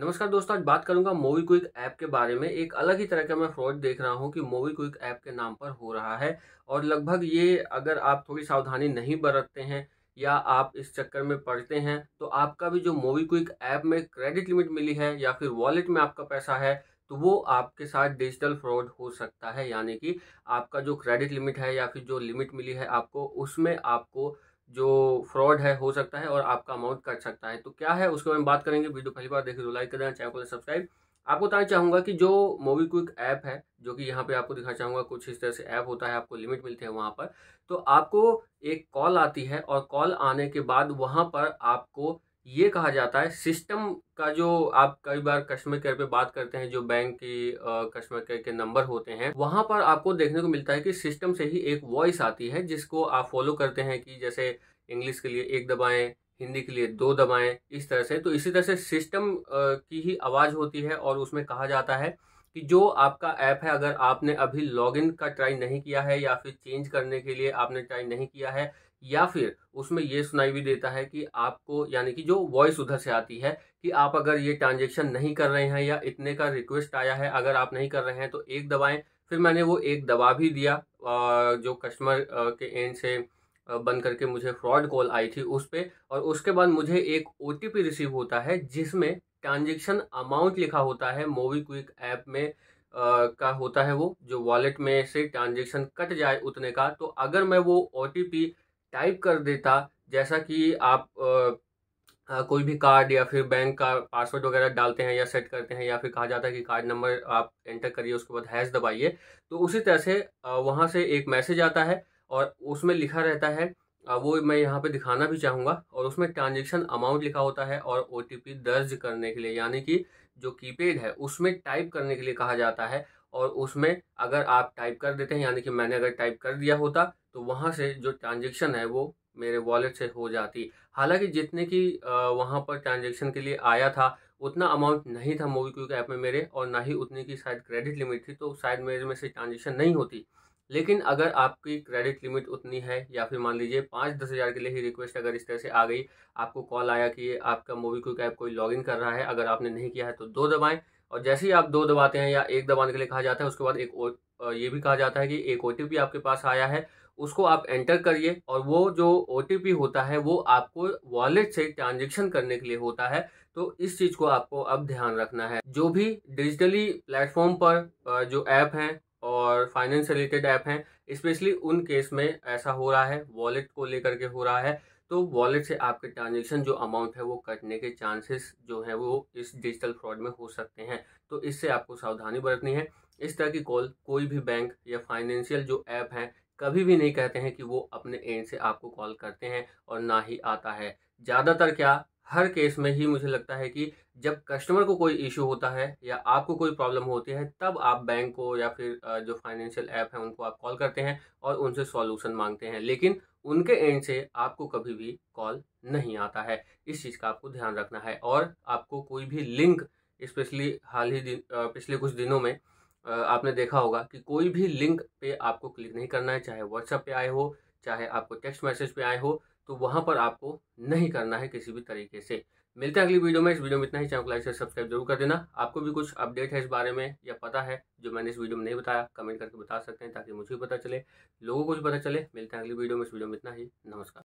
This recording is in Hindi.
नमस्कार दोस्तों आज बात करूंगा मोवी क्विक ऐप के बारे में एक अलग ही तरह का मैं फ्रॉड देख रहा हूं कि मोवी क्विक ऐप के नाम पर हो रहा है और लगभग ये अगर आप थोड़ी सावधानी नहीं बरतते हैं या आप इस चक्कर में पड़ते हैं तो आपका भी जो मोवी क्विक ऐप में क्रेडिट लिमिट मिली है या फिर वॉलेट में आपका पैसा है तो वो आपके साथ डिजिटल फ्रॉड हो सकता है यानी कि आपका जो क्रेडिट लिमिट है या फिर जो लिमिट मिली है आपको उसमें आपको जो फ्रॉड है हो सकता है और आपका अमाउंट कट सकता है तो क्या है उसके बारे में बात करेंगे वीडियो पहली बार देखे तो लाइक कर देना चैनल को सब्सक्राइब आपको बताना चाहूँगा कि जो मोबी क्विक ऐप है जो कि यहाँ पे आपको दिखाना चाहूँगा कुछ इस तरह से ऐप होता है आपको लिमिट मिलती है वहाँ पर तो आपको एक कॉल आती है और कॉल आने के बाद वहाँ पर आपको ये कहा जाता है सिस्टम का जो आप कई बार कस्टमर केयर पे बात करते हैं जो बैंक की कस्टमर केयर के नंबर होते हैं वहाँ पर आपको देखने को मिलता है कि सिस्टम से ही एक वॉइस आती है जिसको आप फॉलो करते हैं कि जैसे इंग्लिश के लिए एक दबाएं हिंदी के लिए दो दबाएं इस तरह से तो इसी तरह से सिस्टम की ही आवाज़ होती है और उसमें कहा जाता है कि जो आपका ऐप है अगर आपने अभी लॉगिन का ट्राई नहीं किया है या फिर चेंज करने के लिए आपने ट्राई नहीं किया है या फिर उसमें ये सुनाई भी देता है कि आपको यानी कि जो वॉइस उधर से आती है कि आप अगर ये ट्रांजेक्शन नहीं कर रहे हैं या इतने का रिक्वेस्ट आया है अगर आप नहीं कर रहे हैं तो एक दबाएं फिर मैंने वो एक दबा भी दिया जो कस्टमर के एंड से बंद करके मुझे फ्रॉड कॉल आई थी उस पर और उसके बाद मुझे एक ओ रिसीव होता है जिसमें ट्रांजेक्शन अमाउंट लिखा होता है मोवी क्विक ऐप में आ, का होता है वो जो वॉलेट में से ट्रांजेक्शन कट जाए उतने का तो अगर मैं वो ओ टाइप कर देता जैसा कि आप आ, Uh, कोई भी कार्ड या फिर बैंक का पासवर्ड वगैरह डालते हैं या सेट करते हैं या फिर कहा जाता है कि कार्ड नंबर आप एंटर करिए उसके बाद हैश दबाइए तो उसी तरह से वहाँ से एक मैसेज आता है और उसमें लिखा रहता है वो मैं यहाँ पे दिखाना भी चाहूँगा और उसमें ट्रांजेक्शन अमाउंट लिखा होता है और ओ दर्ज करने के लिए यानी कि जो कीपेड है उसमें टाइप करने के लिए कहा जाता है और उसमें अगर आप टाइप कर देते हैं यानी कि मैंने अगर टाइप कर दिया होता तो वहाँ से जो ट्रांजेक्शन है वो मेरे वॉलेट से हो जाती हालांकि जितने की वहाँ पर ट्रांजेक्शन के लिए आया था उतना अमाउंट नहीं था मोबी क्विक ऐप में मेरे और ना ही उतने की शायद क्रेडिट लिमिट थी तो शायद मेरे में से ट्रांजेक्शन नहीं होती लेकिन अगर आपकी क्रेडिट लिमिट उतनी है या फिर मान लीजिए पाँच दस हज़ार के लिए ही रिक्वेस्ट अगर इस तरह से आ गई आपको कॉल आया कि आपका मोबी क्विक ऐप कोई लॉगिन कर रहा है अगर आपने नहीं किया है तो दो दबाएं और जैसे ही आप दो दबाते हैं या एक दबाने के लिए कहा जाता है उसके बाद एक ओ ये भी कहा जाता है कि एक ओ आपके पास आया है उसको आप एंटर करिए और वो जो ओ होता है वो आपको वॉलेट से ट्रांजेक्शन करने के लिए होता है तो इस चीज़ को आपको अब ध्यान रखना है जो भी डिजिटली प्लेटफॉर्म पर जो ऐप हैं और फाइनेंस रिलेटेड ऐप हैं स्पेशली उन केस में ऐसा हो रहा है वॉलेट को लेकर के हो रहा है तो वॉलेट से आपके ट्रांजेक्शन जो अमाउंट है वो कटने के चांसेस जो है वो इस डिजिटल फ्रॉड में हो सकते हैं तो इससे आपको सावधानी बरतनी है इस तरह की कॉल कोई भी बैंक या फाइनेंशियल जो ऐप हैं कभी भी नहीं कहते हैं कि वो अपने एंड से आपको कॉल करते हैं और ना ही आता है ज़्यादातर क्या हर केस में ही मुझे लगता है कि जब कस्टमर को कोई इशू होता है या आपको कोई प्रॉब्लम होती है तब आप बैंक को या फिर जो फाइनेंशियल ऐप है उनको आप कॉल करते हैं और उनसे सॉल्यूशन मांगते हैं लेकिन उनके एंड से आपको कभी भी कॉल नहीं आता है इस चीज़ का आपको ध्यान रखना है और आपको कोई भी लिंक स्पेशली हाल ही दिन पिछले कुछ दिनों में आपने देखा होगा कि कोई भी लिंक पे आपको क्लिक नहीं करना है चाहे व्हाट्सएप पे आए हो चाहे आपको टेक्स्ट मैसेज पे आए हो तो वहाँ पर आपको नहीं करना है किसी भी तरीके से मिलते हैं अगली वीडियो में इस वीडियो में इतना ही चैनल को लाइक से सब्सक्राइब जरूर कर देना आपको भी कुछ अपडेट है इस बारे में या पता है जो मैंने इस वीडियो में नहीं बताया कमेंट करके बता सकते हैं ताकि मुझे भी पता चले लोगों को भी पता चले मिलते हैं अगली वीडियो में इस वीडियो में इतना ही नमस्कार